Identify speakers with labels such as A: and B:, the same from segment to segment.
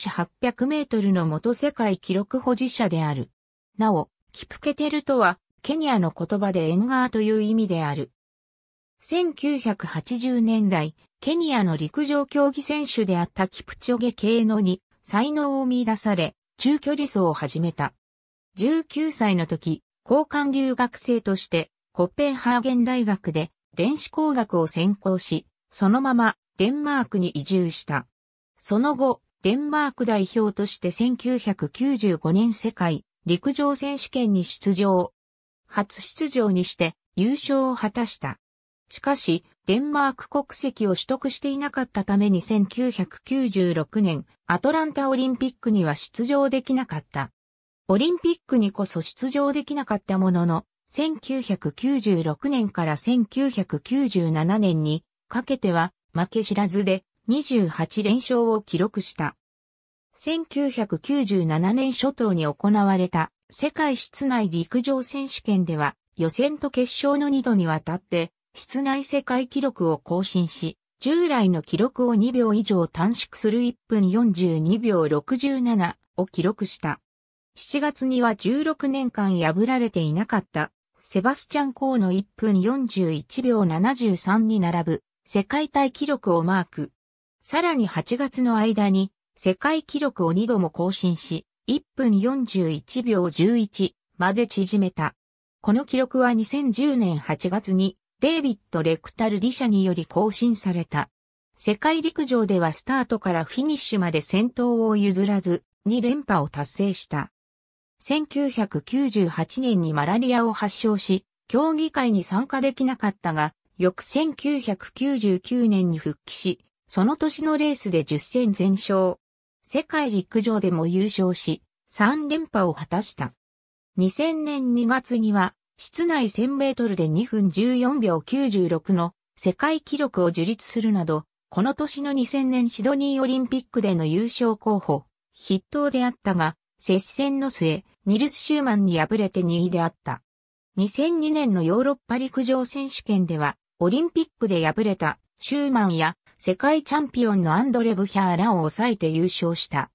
A: 地800メートルの元世界記録保持者である。なお、キプケテルとは、ケニアの言葉でエンガーという意味である。1980年代、ケニアの陸上競技選手であったキプチョゲ系のに才能を見出され、中距離走を始めた。19歳の時、交換留学生として、コッペンハーゲン大学で電子工学を専攻し、そのままデンマークに移住した。その後、デンマーク代表として1995年世界陸上選手権に出場。初出場にして優勝を果たした。しかし、デンマーク国籍を取得していなかったために1996年、アトランタオリンピックには出場できなかった。オリンピックにこそ出場できなかったものの、1996年から1997年にかけては負け知らずで28連勝を記録した。1997年初頭に行われた世界室内陸上選手権では予選と決勝の2度にわたって室内世界記録を更新し、従来の記録を2秒以上短縮する1分42秒67を記録した。7月には16年間破られていなかったセバスチャン・コーの1分41秒73に並ぶ世界大記録をマーク。さらに8月の間に世界記録を2度も更新し、1分41秒11まで縮めた。この記録は2010年8月にデイビッド・レクタル・ディ社により更新された。世界陸上ではスタートからフィニッシュまで先頭を譲らず、2連覇を達成した。1998年にマラリアを発症し、競技会に参加できなかったが、翌1999年に復帰し、その年のレースで10戦全勝。世界陸上でも優勝し、3連覇を果たした。2000年2月には、室内1000メートルで2分14秒96の世界記録を樹立するなど、この年の2000年シドニーオリンピックでの優勝候補、筆頭であったが、接戦の末、ニルス・シューマンに敗れて2位であった。2002年のヨーロッパ陸上選手権では、オリンピックで敗れたシューマンや世界チャンピオンのアンドレ・ブヒャーらを抑えて優勝した。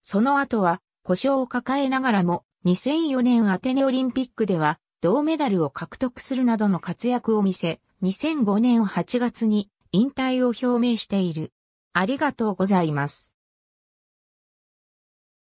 A: その後は、故障を抱えながらも、2004年アテネオリンピックでは、銅メダルを獲得するなどの活躍を見せ、2005年8月に引退を表明している。ありがとうございます。